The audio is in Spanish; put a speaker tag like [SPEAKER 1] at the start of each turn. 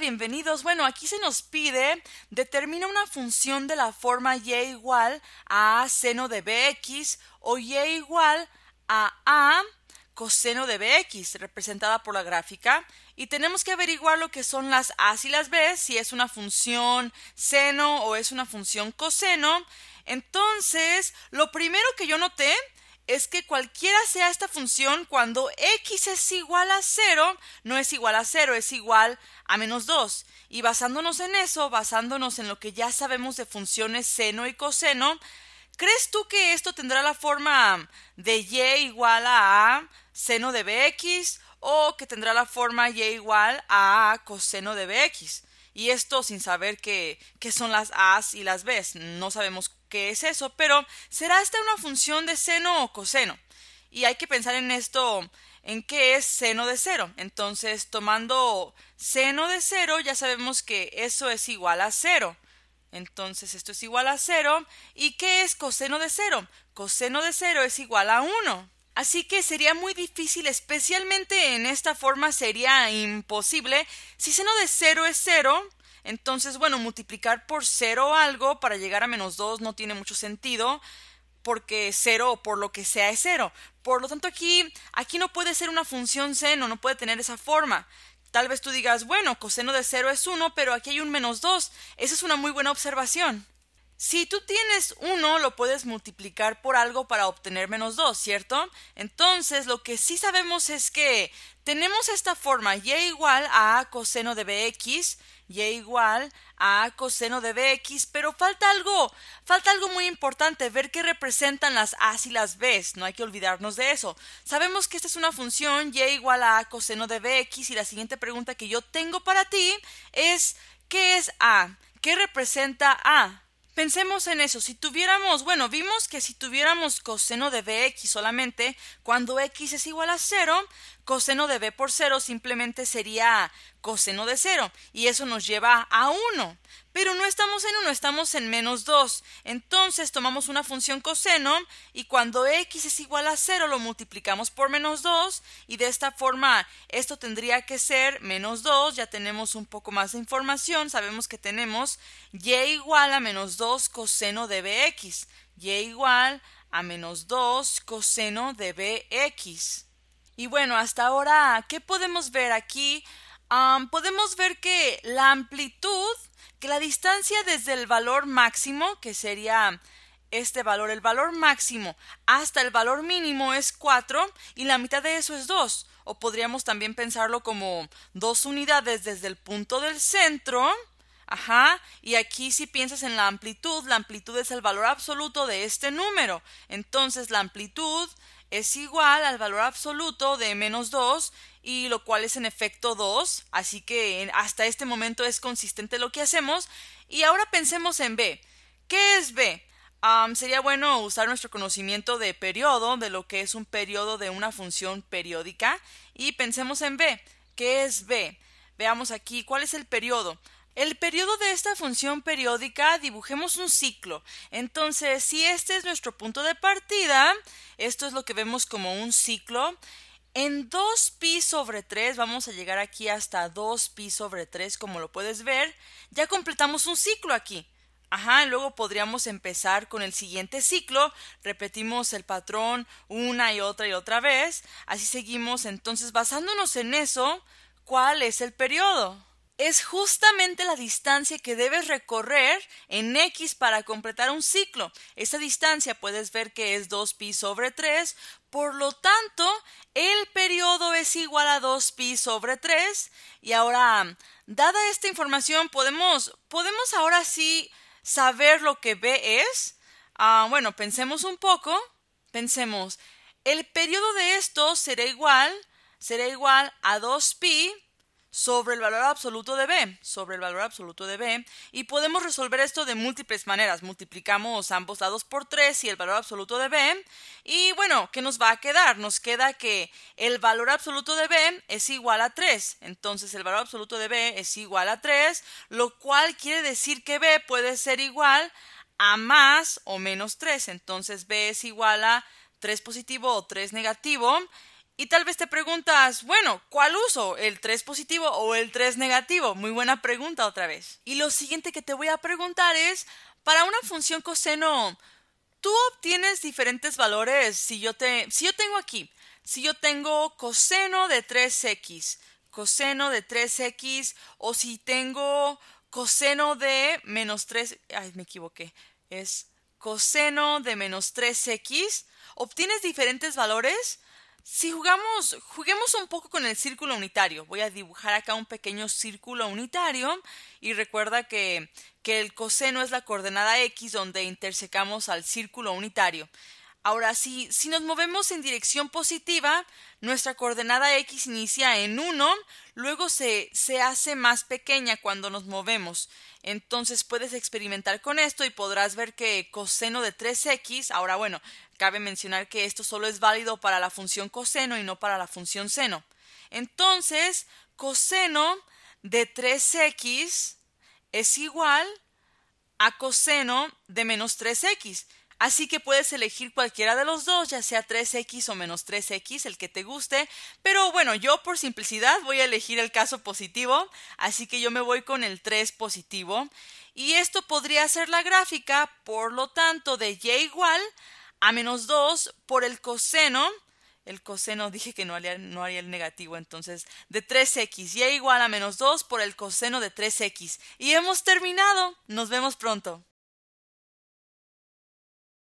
[SPEAKER 1] bienvenidos. Bueno, aquí se nos pide, determina una función de la forma y e igual a a seno de bx o y e igual a a coseno de bx, representada por la gráfica, y tenemos que averiguar lo que son las a y las b, si es una función seno o es una función coseno. Entonces, lo primero que yo noté es que cualquiera sea esta función cuando x es igual a 0, no es igual a 0, es igual a menos 2. Y basándonos en eso, basándonos en lo que ya sabemos de funciones seno y coseno, ¿crees tú que esto tendrá la forma de y igual a seno de bx o que tendrá la forma y igual a coseno de bx? Y esto sin saber qué son las A's y las B's. No sabemos qué es eso, pero será esta una función de seno o coseno. Y hay que pensar en esto, en qué es seno de cero. Entonces, tomando seno de cero, ya sabemos que eso es igual a cero. Entonces, esto es igual a cero. ¿Y qué es coseno de cero? Coseno de cero es igual a uno Así que sería muy difícil, especialmente en esta forma sería imposible. Si seno de 0 es 0, entonces bueno, multiplicar por 0 algo para llegar a menos 2 no tiene mucho sentido porque 0 o por lo que sea es 0. Por lo tanto aquí, aquí no puede ser una función seno, no puede tener esa forma. Tal vez tú digas, bueno, coseno de 0 es 1, pero aquí hay un menos 2. Esa es una muy buena observación. Si tú tienes 1, lo puedes multiplicar por algo para obtener menos 2, ¿cierto? Entonces, lo que sí sabemos es que tenemos esta forma, y igual a coseno de bx, y igual a coseno de bx, pero falta algo, falta algo muy importante, ver qué representan las a's y las b's, no hay que olvidarnos de eso. Sabemos que esta es una función, y igual a coseno de bx, y la siguiente pregunta que yo tengo para ti es, ¿qué es a? ¿Qué representa a? Pensemos en eso. Si tuviéramos, bueno, vimos que si tuviéramos coseno de bx solamente, cuando x es igual a 0, coseno de b por 0 simplemente sería coseno de 0 y eso nos lleva a 1. Pero no estamos en 1, estamos en menos 2. Entonces tomamos una función coseno y cuando x es igual a 0 lo multiplicamos por menos 2 y de esta forma esto tendría que ser menos 2. Ya tenemos un poco más de información. Sabemos que tenemos y igual a menos 2 coseno de bx. y igual a menos 2 coseno de bx. Y bueno, hasta ahora, ¿qué podemos ver aquí? podemos ver que la amplitud, que la distancia desde el valor máximo, que sería este valor, el valor máximo hasta el valor mínimo es 4 y la mitad de eso es 2. O podríamos también pensarlo como dos unidades desde el punto del centro Ajá, y aquí si piensas en la amplitud, la amplitud es el valor absoluto de este número. Entonces la amplitud es igual al valor absoluto de menos 2 y lo cual es en efecto 2, así que hasta este momento es consistente lo que hacemos. Y ahora pensemos en B. ¿Qué es B? sería bueno usar nuestro conocimiento de periodo, de lo que es un periodo de una función periódica, y pensemos en B. ¿Qué es B? Veamos aquí cuál es el periodo. El periodo de esta función periódica dibujemos un ciclo. Entonces, si este es nuestro punto de partida, esto es lo que vemos como un ciclo. En 2pi sobre 3 vamos a llegar aquí hasta 2pi sobre 3, como lo puedes ver. Ya completamos un ciclo aquí. Ajá, luego podríamos empezar con el siguiente ciclo. Repetimos el patrón una y otra y otra vez. Así seguimos. Entonces, basándonos en eso, ¿cuál es el periodo? es justamente la distancia que debes recorrer en X para completar un ciclo. esa distancia puedes ver que es 2pi sobre 3, por lo tanto, el periodo es igual a 2pi sobre 3. Y ahora, dada esta información, podemos, podemos ahora sí saber lo que B es. Ah, bueno, pensemos un poco. Pensemos, el periodo de esto será igual, será igual a 2pi sobre el valor absoluto de B, sobre el valor absoluto de B, y podemos resolver esto de múltiples maneras. Multiplicamos ambos lados por 3 y el valor absoluto de B, y bueno, ¿qué nos va a quedar? Nos queda que el valor absoluto de B es igual a 3, entonces el valor absoluto de B es igual a 3, lo cual quiere decir que B puede ser igual a más o menos 3, entonces B es igual a 3 positivo o 3 negativo, y tal vez te preguntas, bueno, ¿cuál uso? ¿El 3 positivo o el 3 negativo? Muy buena pregunta otra vez. Y lo siguiente que te voy a preguntar es, para una función coseno, tú obtienes diferentes valores si yo, te, si yo tengo aquí, si yo tengo coseno de 3x, coseno de 3x, o si tengo coseno de menos 3, ay, me equivoqué, es coseno de menos 3x, obtienes diferentes valores si jugamos, juguemos un poco con el círculo unitario. Voy a dibujar acá un pequeño círculo unitario y recuerda que, que el coseno es la coordenada x donde intersecamos al círculo unitario. Ahora, si, nos movemos en dirección positiva, nuestra coordenada x inicia en 1, luego se, se hace más pequeña cuando nos movemos. Entonces puedes experimentar con esto y podrás ver que coseno de 3x, ahora bueno, cabe mencionar que esto solo es válido para la función coseno y no para la función seno. Entonces, coseno de 3x es igual a coseno de menos 3x. Así que puedes elegir cualquiera de los dos, ya sea 3x o menos 3x, el que te guste. Pero bueno, yo por simplicidad voy a elegir el caso positivo, así que yo me voy con el 3 positivo. Y esto podría ser la gráfica, por lo tanto, de y igual a menos 2 por el coseno el coseno, dije que no haría, el negativo, entonces de 3x, y igual a menos 2 por el coseno de 3x. Y hemos terminado. Nos vemos pronto.